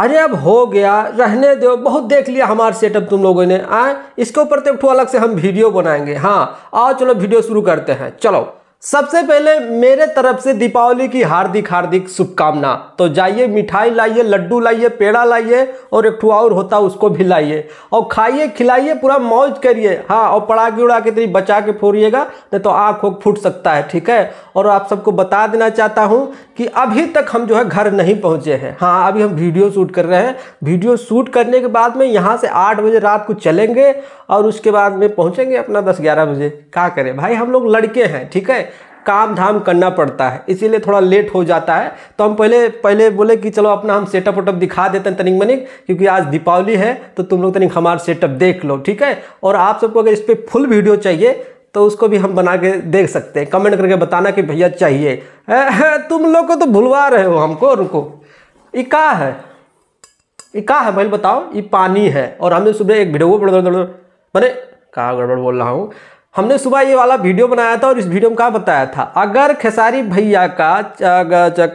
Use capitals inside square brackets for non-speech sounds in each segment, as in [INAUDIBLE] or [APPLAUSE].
अरे अब हो गया रहने दो बहुत देख लिया हमारे सेटअप तुम लोगों ने आए इसके ऊपर तो अलग से हम वीडियो बनाएंगे हाँ आओ चलो वीडियो शुरू करते हैं चलो सबसे पहले मेरे तरफ से दीपावली की हार्दिक हार्दिक शुभकामना तो जाइए मिठाई लाइए लड्डू लाइए पेड़ा लाइए और एक और होता उसको भी लाइए और खाइए खिलाइए पूरा मौज करिए हाँ और पड़ाके उड़ा के तरी बचा के फोड़िएगा नहीं तो आँख उख फूट सकता है ठीक है और आप सबको बता देना चाहता हूँ कि अभी तक हम जो है घर नहीं पहुँचे हैं हाँ अभी हम वीडियो शूट कर रहे हैं वीडियो शूट करने के बाद में यहाँ से आठ बजे रात को चलेंगे और उसके बाद में पहुँचेंगे अपना दस ग्यारह बजे क्या करें भाई हम लोग लड़के हैं ठीक है काम धाम करना पड़ता है इसीलिए थोड़ा लेट हो जाता है तो हम पहले पहले बोले कि चलो अपना हम सेटअप वेटअप दिखा देते हैं तनिक मनिक क्योंकि आज दीपावली है तो तुम लोग तनिक हमारा सेटअप देख लो ठीक है और आप सबको अगर इस पर फुल वीडियो चाहिए तो उसको भी हम बना के देख सकते हैं कमेंट करके बताना कि भैया चाहिए [LAUGHS] तुम लोग को तो भुलवा रहे हो हमको रुको ये का है ये का है भाई बताओ ये पानी है और हमने सुबह एक वीडियो मैंने कहा गड़बड़ बोल रहा हूँ हमने सुबह ये वाला वीडियो बनाया था और इस वीडियो में कहा बताया था अगर खेसारी भैया का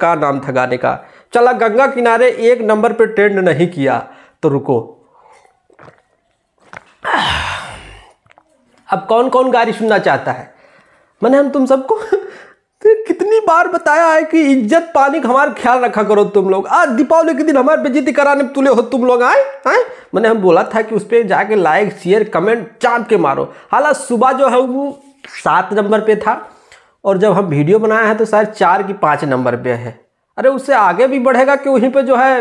का नाम था गाने का चला गंगा किनारे एक नंबर पे ट्रेंड नहीं किया तो रुको अब कौन कौन गाड़ी सुनना चाहता है मैंने हम तुम सबको बार बताया है कि इज्जत पानी का हमारा ख्याल रखा करो तुम लोग आज दीपावली के दिन हमारे बेजती कराने तुले हो तुम लोग आए आए मैंने हम बोला था कि उस पर जाके लाइक शेयर कमेंट चाप के मारो हालांकि सुबह जो है वो सात नंबर पे था और जब हम वीडियो बनाया है तो शायद चार की पाँच नंबर पे है अरे उससे आगे भी बढ़ेगा कि वहीं पर जो है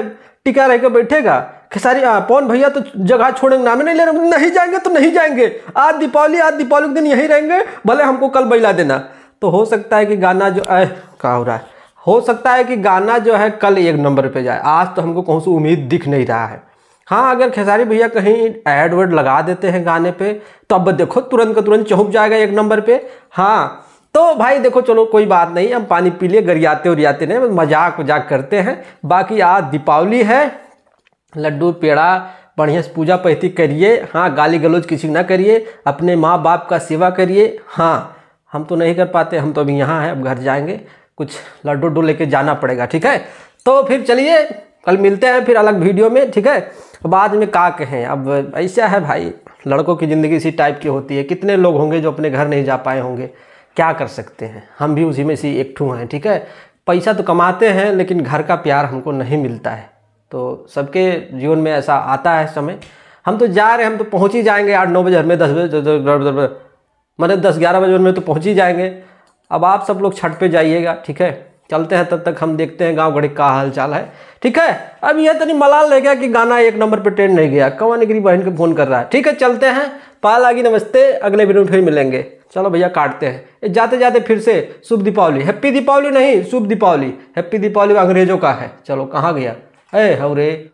टिका रह के बैठेगा खेसारी पवन भैया तो जगह छोड़ेंगे नामे नहीं ले रहे नहीं जाएंगे तो नहीं जाएंगे आज दीपावली आज दीपावली के दिन यहीं रहेंगे भले हमको कल बैला देना तो हो सकता है कि गाना जो है कहाँ हो रहा है हो सकता है कि गाना जो है कल एक नंबर पे जाए आज तो हमको कौन सी उम्मीद दिख नहीं रहा है हाँ अगर खेसारी भैया कहीं एड वर्ड लगा देते हैं गाने पे तो अब देखो तुरंत का तुरंत चौंक जाएगा एक नंबर पे हाँ तो भाई देखो चलो कोई बात नहीं हम पानी पी लिए गरियाते उरियाते नहीं मजाक वजाक करते हैं बाकी आज दीपावली है लड्डू पेड़ा बढ़िया से पूजा पैती करिए हाँ गाली गलौज किसी ना करिए अपने माँ बाप का सेवा करिए हाँ हम तो नहीं कर पाते हम तो अभी यहाँ हैं अब घर जाएंगे कुछ लड्डू डू लेके जाना पड़ेगा ठीक है तो फिर चलिए कल मिलते हैं फिर अलग वीडियो में ठीक है बाद में का कहें अब ऐसा है भाई लड़कों की ज़िंदगी इसी टाइप की होती है कितने लोग होंगे जो अपने घर नहीं जा पाए होंगे क्या कर सकते हैं हम भी उसी में से एक ठू हैं ठीक है पैसा तो कमाते हैं लेकिन घर का प्यार हमको नहीं मिलता है तो सबके जीवन में ऐसा आता है समय हम तो जा रहे हैं हम तो पहुँच ही जाएंगे आठ नौ बजे घर में दस बजे मैंने दस ग्यारह बजे में तो पहुँच ही जाएंगे अब आप सब लोग छठ पे जाइएगा ठीक है चलते हैं तब तक हम देखते हैं गांव घड़ी का हाल चाल है ठीक है अब यह तो मलाल रह गया कि गाना एक नंबर पे ट्रेंड नहीं गया कवन निगरी बहन को फोन कर रहा है ठीक है चलते हैं पाल आगे नमस्ते अगले वीडियो फिर मिलेंगे चलो भैया काटते हैं जाते जाते फिर से शुभ दीपावली हैप्पी दीपावली नहीं शुभ दीपावली हैप्पी दीपावली अंग्रेजों का है चलो कहाँ गया है हवरे